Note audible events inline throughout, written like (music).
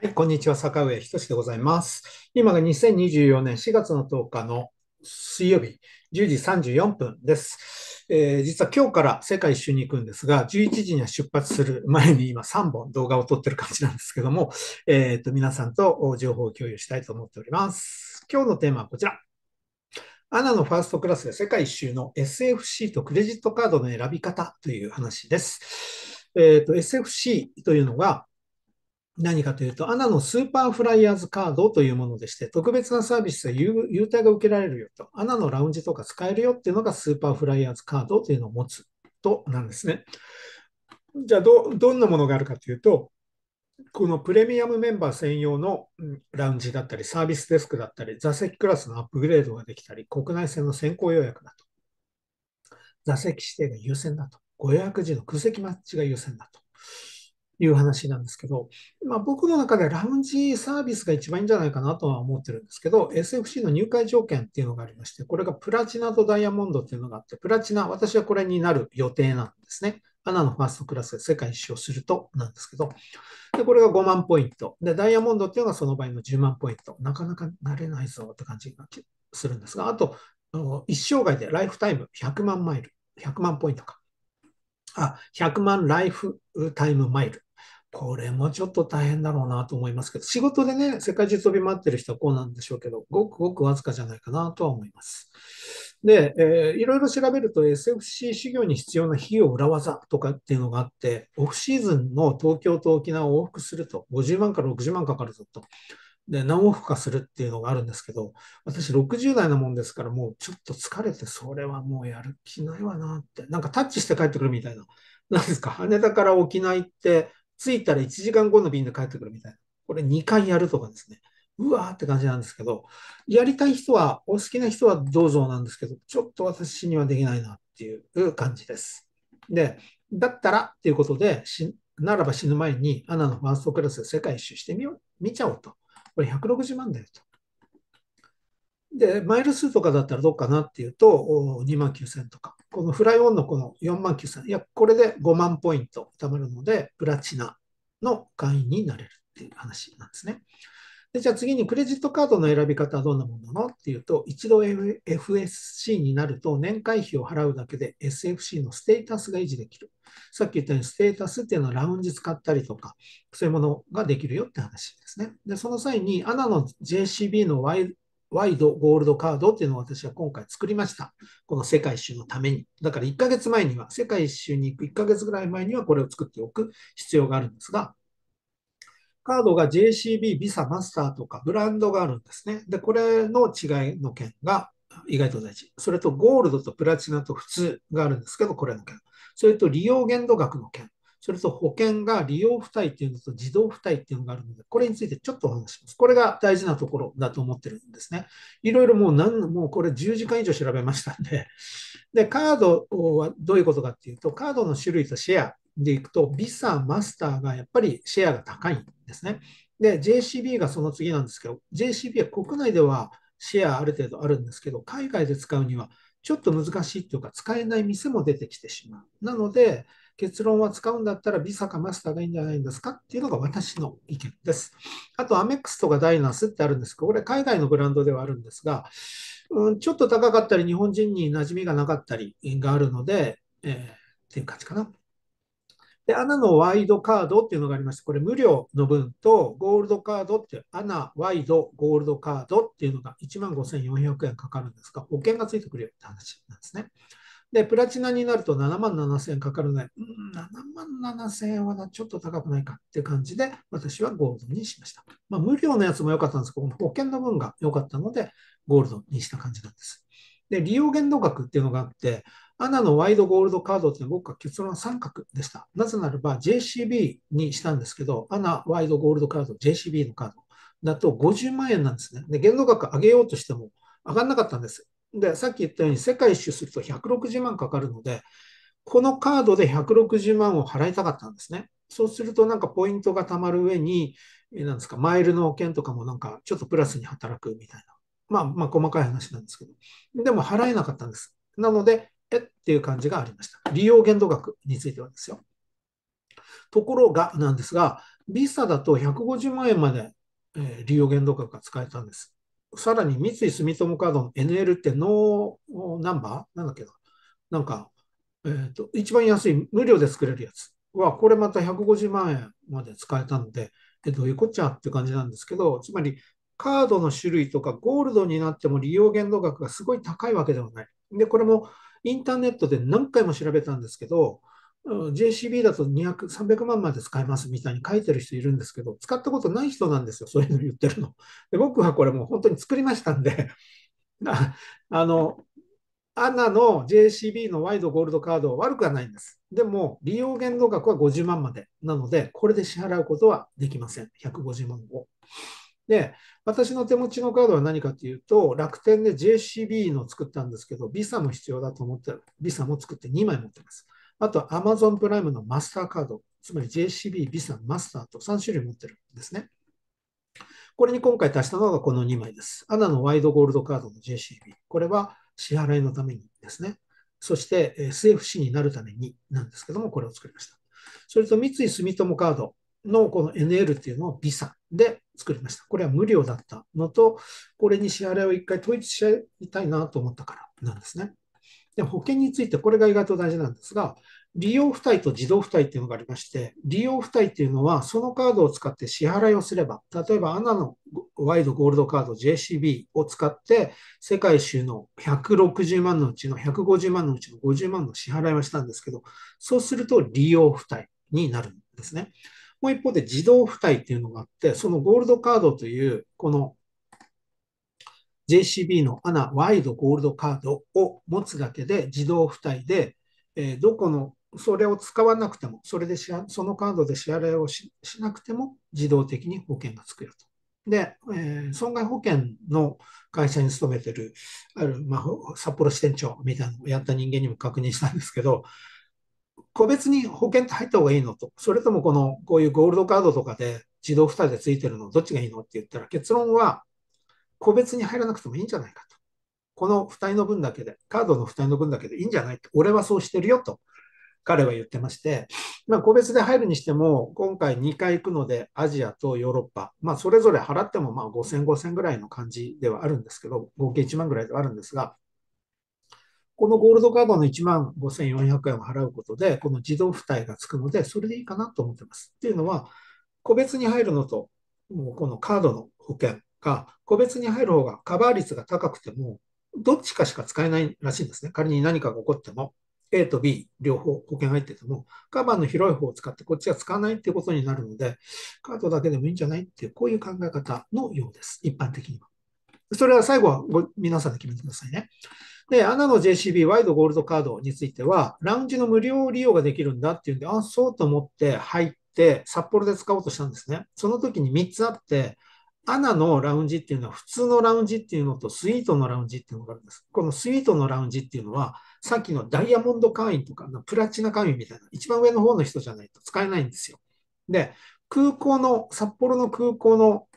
はい、こんにちは、坂上仁でございます。今が2024年4月の10日の水曜日、10時34分です。えー、実は今日から世界一周に行くんですが、11時には出発する前に今3本動画を撮ってる感じなんですけども、えっ、ー、と、皆さんと情報を共有したいと思っております。今日のテーマはこちら。アナのファーストクラスで世界一周の SFC とクレジットカードの選び方という話です。えっ、ー、と、SFC というのが、何かというと、アナのスーパーフライヤーズカードというものでして、特別なサービスや優待が受けられるよと、アナのラウンジとか使えるよっていうのがスーパーフライヤーズカードというのを持つとなんですね。じゃあど、どんなものがあるかというと、このプレミアムメンバー専用のラウンジだったり、サービスデスクだったり、座席クラスのアップグレードができたり、国内線の先行予約だと。座席指定が優先だと。ご予約時の空席待ちが優先だと。いう話なんですけど、まあ、僕の中でラウンジサービスが一番いいんじゃないかなとは思ってるんですけど、SFC の入会条件っていうのがありまして、これがプラチナとダイヤモンドっていうのがあって、プラチナ、私はこれになる予定なんですね。アナのファーストクラスで世界一周をするとなんですけど、でこれが5万ポイント。で、ダイヤモンドっていうのがその場合の10万ポイント。なかなか慣れないぞって感じがするんですが、あと、一生涯でライフタイム100万マイル、100万ポイントか。あ、100万ライフタイムマイルこれもちょっと大変だろうなと思いますけど、仕事でね、世界中飛び回ってる人はこうなんでしょうけど、ごくごくわずかじゃないかなとは思います。で、えー、いろいろ調べると SFC 修行に必要な費用裏技とかっていうのがあって、オフシーズンの東京と沖縄を往復すると、50万から60万かかるぞと。で、何往復かするっていうのがあるんですけど、私60代なもんですから、もうちょっと疲れて、それはもうやる気ないわなって、なんかタッチして帰ってくるみたいな。なんですか、羽田から沖縄行って、着いたら1時間後の便で帰ってくるみたいな。これ2回やるとかですね。うわーって感じなんですけど、やりたい人は、お好きな人はどうぞなんですけど、ちょっと私にはできないなっていう感じです。で、だったらっていうことで、ならば死ぬ前にアナのファーストクラス世界一周してみよう、見ちゃおうと。これ160万だよと。で、マイル数とかだったらどうかなっていうと、2万9000とか、このフライオンのこの4万9000、いや、これで5万ポイント貯まるので、プラチナの会員になれるっていう話なんですね。でじゃあ次にクレジットカードの選び方はどんなものなのっていうと、一度 FSC になると年会費を払うだけで SFC のステータスが維持できる。さっき言ったようにステータスっていうのはラウンジ使ったりとか、そういうものができるよって話ですね。で、その際に ANA の JCB のワイワイドゴールドカードっていうのを私は今回作りました。この世界一周のために。だから1ヶ月前には、世界一周に行く1ヶ月ぐらい前にはこれを作っておく必要があるんですが、カードが JCB、Visa m a マスターとかブランドがあるんですね。で、これの違いの件が意外と大事。それとゴールドとプラチナと普通があるんですけど、これの件。それと利用限度額の件。それと保険が利用付帯っていうのと自動付帯っていうのがあるので、これについてちょっとお話します。これが大事なところだと思ってるんですね。いろいろもう何、もうこれ10時間以上調べましたんで。で、カードはどういうことかっていうと、カードの種類とシェアでいくと、Visa m a マスターがやっぱりシェアが高いんですね。で、JCB がその次なんですけど、JCB は国内ではシェアある程度あるんですけど、海外で使うにはちょっと難しいというか、使えない店も出てきてしまう。なので、結論は使うんだったら visa かマスターがいいんじゃないんですかっていうのが私の意見です。あと、アメックスとかダイナスってあるんですけど、これ海外のブランドではあるんですが、うん、ちょっと高かったり、日本人に馴染みがなかったりがあるので、えー、っていう感じかな。で、アナのワイドカードっていうのがありまして、これ無料の分と、ゴールドカードっていう、アナ、ワイド、ゴールドカードっていうのが1万5400円かかるんですが、保険がついてくるよって話なんですね。で、プラチナになると7万7000円かかるので、7万7000円はなちょっと高くないかって感じで、私はゴールドにしました。まあ、無料のやつも良かったんですけど、この保険の分が良かったので、ゴールドにした感じなんです。で、利用限度額っていうのがあって、アナのワイドゴールドカードっていうのは僕は結論三角でした。なぜならば JCB にしたんですけど、アナワイドゴールドカード、JCB のカードだと50万円なんですね。で、限度額上げようとしても上がんなかったんです。で、さっき言ったように世界一周すると160万かかるので、このカードで160万を払いたかったんですね。そうするとなんかポイントが貯まる上に、なんですか、マイルの券とかもなんかちょっとプラスに働くみたいな。まあまあ細かい話なんですけど。でも払えなかったんです。なので、えっていう感じがありました。利用限度額についてはですよ。ところがなんですが、visa だと150万円まで利用限度額が使えたんです。さらに三井住友カードの NL ってノーナンバーなんだっけななんか、えっ、ー、と、一番安い無料で作れるやつは、これまた150万円まで使えたので、えどういうこっちゃって感じなんですけど、つまりカードの種類とかゴールドになっても利用限度額がすごい高いわけではない。で、これもインターネットで何回も調べたんですけど、JCB だと200、300万まで使えますみたいに書いてる人いるんですけど、使ったことない人なんですよ、そういうの言ってるの。で僕はこれもう本当に作りましたんで (laughs) あの、アナの JCB のワイドゴールドカードは悪くはないんです。でも、利用限度額は50万までなので、これで支払うことはできません。150万を。で、私の手持ちのカードは何かというと、楽天で JCB の作ったんですけど、visa も必要だと思って、visa も作って2枚持ってます。あと Amazon プライムのマスターカード、つまり JCB、Visa、マスターと3種類持ってるんですね。これに今回足したのがこの2枚です。アナのワイドゴールドカードの JCB。これは支払いのためにですね。そして SFC になるためになんですけども、これを作りました。それと三井住友カードのこの NL っていうのを Visa で作りました。これは無料だったのと、これに支払いを一回統一しちゃいたいなと思ったからなんですね。で、保険について、これが意外と大事なんですが、利用付帯と自動付帯っていうのがありまして、利用付帯っていうのは、そのカードを使って支払いをすれば、例えば、アナのワイドゴールドカード JCB を使って、世界中の160万のうちの150万のうちの50万の支払いをしたんですけど、そうすると利用付帯になるんですね。もう一方で自動付帯っていうのがあって、そのゴールドカードという、この JCB のアナワイドゴールドカードを持つだけで自動付帯で、えー、どこのそれを使わなくても、それでそのカードで支払いをしなくても自動的に保険が作くると。で、えー、損害保険の会社に勤めてる、ある、まあ、札幌支店長みたいなのをやった人間にも確認したんですけど、個別に保険って入った方がいいのと、それともこの、こういうゴールドカードとかで自動負担でついてるの、どっちがいいのって言ったら、結論は、個別に入らなくてもいいんじゃないかと。この負担の分だけで、カードの負担の分だけでいいんじゃないと、俺はそうしてるよと彼は言ってまして、まあ、個別で入るにしても、今回2回行くので、アジアとヨーロッパ、まあ、それぞれ払ってもまあ5000、5000ぐらいの感じではあるんですけど、合計1万ぐらいではあるんですが、このゴールドカードの1万5400円を払うことで、この自動負担がつくので、それでいいかなと思ってます。っていうのは、個別に入るのと、もうこのカードの保険、が、個別に入る方がカバー率が高くても、どっちかしか使えないらしいんですね。仮に何かが起こっても、A と B 両方保険入ってても、カバーの広い方を使ってこっちは使わないっていうことになるので、カードだけでもいいんじゃないっていう、こういう考え方のようです。一般的には。それは最後はご皆さんで決めてくださいね。で、アナの JCB ワイドゴールドカードについては、ラウンジの無料利用ができるんだっていうんで、あ、そうと思って入って、札幌で使おうとしたんですね。その時に3つあって、アナのラウンジっていうのは普通のラウンジっていうのとスイートのラウンジっていうのがあるんです。このスイートのラウンジっていうのはさっきのダイヤモンド会員とかプラチナ会員みたいな一番上の方の人じゃないと使えないんですよ。で、空港の、札幌の空港の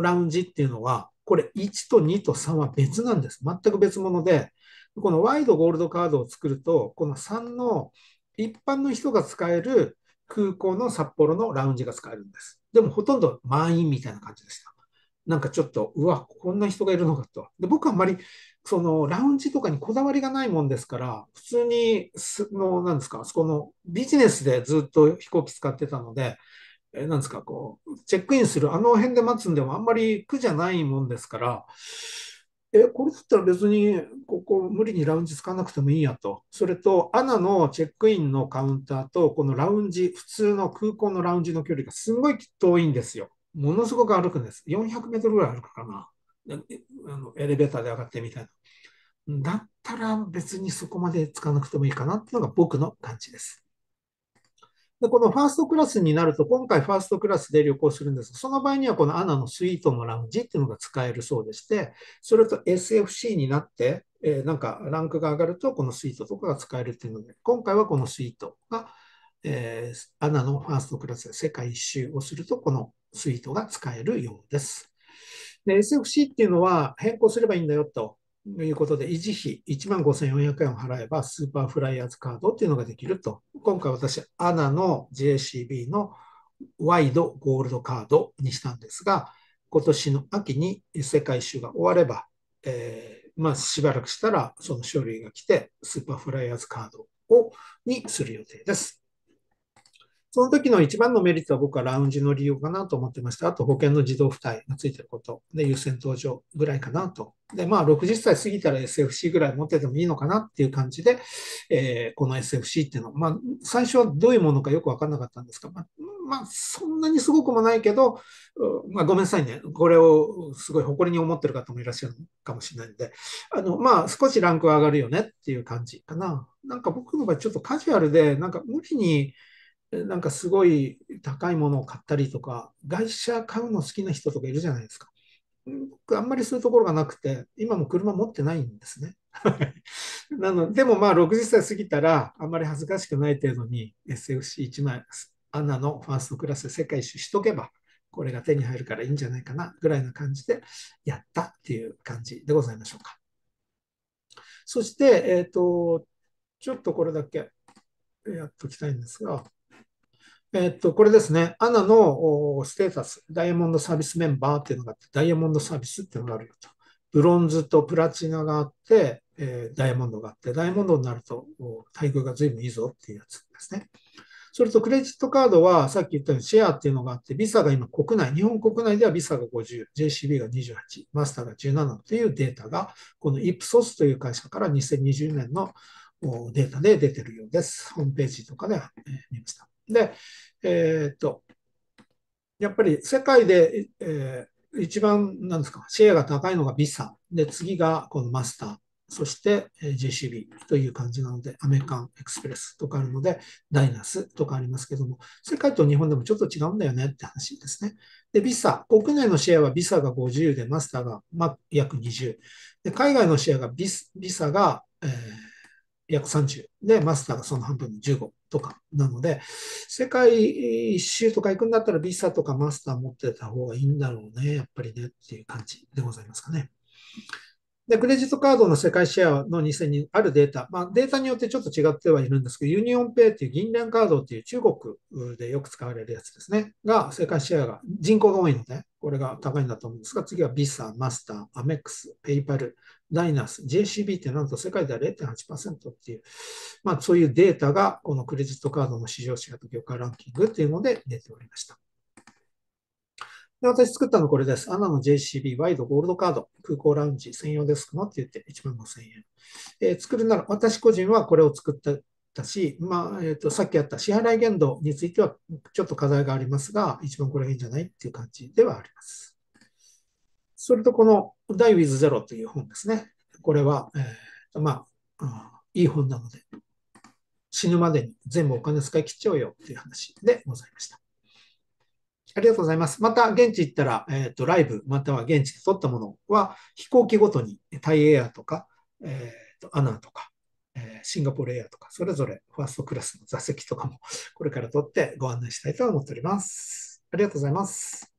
ラウンジっていうのはこれ1と2と3は別なんです。全く別物で、このワイドゴールドカードを作ると、この3の一般の人が使える空港の札幌のラウンジが使えるんです。でもほとんど満員みたいな感じでした。なんかちょっと、うわ、こんな人がいるのかと。で、僕はあんまり、その、ラウンジとかにこだわりがないもんですから、普通に、の、なんですか、そこの、ビジネスでずっと飛行機使ってたので、えなんですか、こう、チェックインする、あの辺で待つんでもあんまり苦じゃないもんですから、え、これだったら別に、ここ無理にラウンジ使わなくてもいいやと。それと、アナのチェックインのカウンターと、このラウンジ、普通の空港のラウンジの距離がすんごい遠いんですよ。ものすごく歩くんです。400メートルぐらい歩くかな。あのエレベーターで上がってみたいな。だったら別にそこまでつかなくてもいいかなっていうのが僕の感じです。で、このファーストクラスになると、今回ファーストクラスで旅行するんですが、その場合にはこのアナのスイートのラウンジっていうのが使えるそうでして、それと SFC になって、えー、なんかランクが上がると、このスイートとかが使えるっていうので、今回はこのスイートがえー、アナのファーストクラスで世界一周をすると、このスイートが使えるようです。で、SFC っていうのは変更すればいいんだよということで、維持費1万5400円を払えば、スーパーフライヤーズカードっていうのができると。今回私、アナの JCB のワイドゴールドカードにしたんですが、今年の秋に世界一周が終われば、えー、まあ、しばらくしたらその書類が来て、スーパーフライヤーズカードをにする予定です。その時の一番のメリットは僕はラウンジの利用かなと思ってました。あと保険の自動付帯がついてること。で、優先登場ぐらいかなと。で、まあ60歳過ぎたら SFC ぐらい持っててもいいのかなっていう感じで、えー、この SFC っていうのは、まあ最初はどういうものかよくわかんなかったんですが、まあ、まあ、そんなにすごくもないけど、まあごめんなさいね。これをすごい誇りに思ってる方もいらっしゃるかもしれないんで、あの、まあ少しランクは上がるよねっていう感じかな。なんか僕の場合ちょっとカジュアルで、なんか無理に、なんかすごい高いものを買ったりとか、外車買うの好きな人とかいるじゃないですか。僕、あんまりそういうところがなくて、今も車持ってないんですね。(laughs) なのでもまあ60歳過ぎたら、あんまり恥ずかしくない程度に SFC1 枚、アナのファーストクラス世界一周しとけば、これが手に入るからいいんじゃないかなぐらいな感じでやったっていう感じでございましょうか。そして、えっ、ー、と、ちょっとこれだけやっときたいんですが、えっと、これですね。アナのステータス、ダイヤモンドサービスメンバーっていうのがあって、ダイヤモンドサービスっていうのがあるよと。ブロンズとプラチナがあって、えー、ダイヤモンドがあって、ダイヤモンドになると待遇が随分いいぞっていうやつですね。それとクレジットカードはさっき言ったようにシェアっていうのがあって、ビサが今国内、日本国内ではビサが50、JCB が28、マスターが17というデータが、この Ipsos という会社から2020年のデータで出てるようです。ホームページとかで見ました。で、えー、っと、やっぱり世界で、えー、一番なんですか、シェアが高いのが VISA。で、次がこのマスター。そして JCB という感じなので、アメリカンエクスプレスとかあるので、ダイナスとかありますけども、世界と日本でもちょっと違うんだよねって話ですね。で、ビサ、国内のシェアはビサが50で、マスターがま約20。で、海外のシェアがビビサが、えー約30で、マスターがその半分の15とかなので、世界一周とか行くんだったらビ a とかマスター持ってた方がいいんだろうね、やっぱりねっていう感じでございますかね。で、クレジットカードの世界シェアの2000人あるデータ、まあ、データによってちょっと違ってはいるんですけど、ユニオンペイっていう銀聯カードっていう中国でよく使われるやつですね、が世界シェアが人口が多いので、これが高いんだと思うんですが、次はビサ、マスター、アメックス、ペイパル、ダイナス、JCB ってなんと世界では0.8%っていう、まあそういうデータがこのクレジットカードの市場シェアと業界ランキングっていうので出ておりました。で、私作ったのこれです。アナの JCB ワイドゴールドカード、空港ラウンジ専用デスクのって言って1万5000円。えー、作るなら、私個人はこれを作ったし、まあえーと、とさっきあった支払い限度についてはちょっと課題がありますが、一番これがいいんじゃないっていう感じではあります。それとこの Die with Zero という本ですね。これは、えー、まあ、いい本なので、死ぬまでに全部お金使い切っちゃおうよという話でございました。ありがとうございます。また現地行ったら、えっ、ー、と、ライブ、または現地で撮ったものは、飛行機ごとにタイエアとか、えっ、ー、と、アナとか、えー、シンガポールエアとか、それぞれファーストクラスの座席とかも、これから撮ってご案内したいと思っております。ありがとうございます。